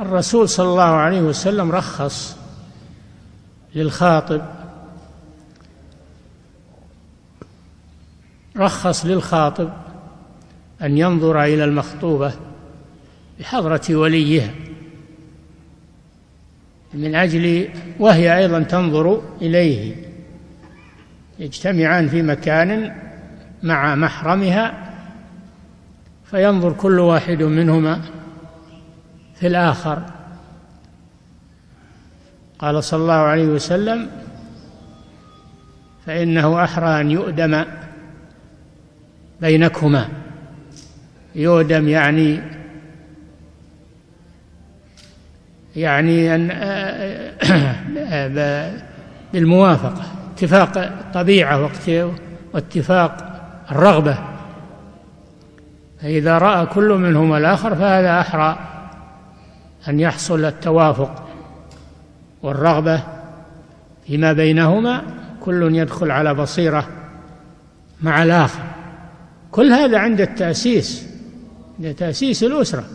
الرسول صلى الله عليه وسلم رخص للخاطب رخص للخاطب أن ينظر إلى المخطوبة بحضرة وليها من أجل وهي أيضا تنظر إليه يجتمعان في مكان مع محرمها فينظر كل واحد منهما في الآخر قال صلى الله عليه وسلم فإنه أحرى أن يؤدم بينكما يؤدم يعني يعني أن بالموافقة اتفاق الطبيعة واتفاق الرغبة فإذا رأى كل منهما الآخر فهذا أحرى أن يحصل التوافق والرغبة فيما بينهما كل يدخل على بصيرة مع الآخر كل هذا عند التأسيس عند تأسيس الأسرة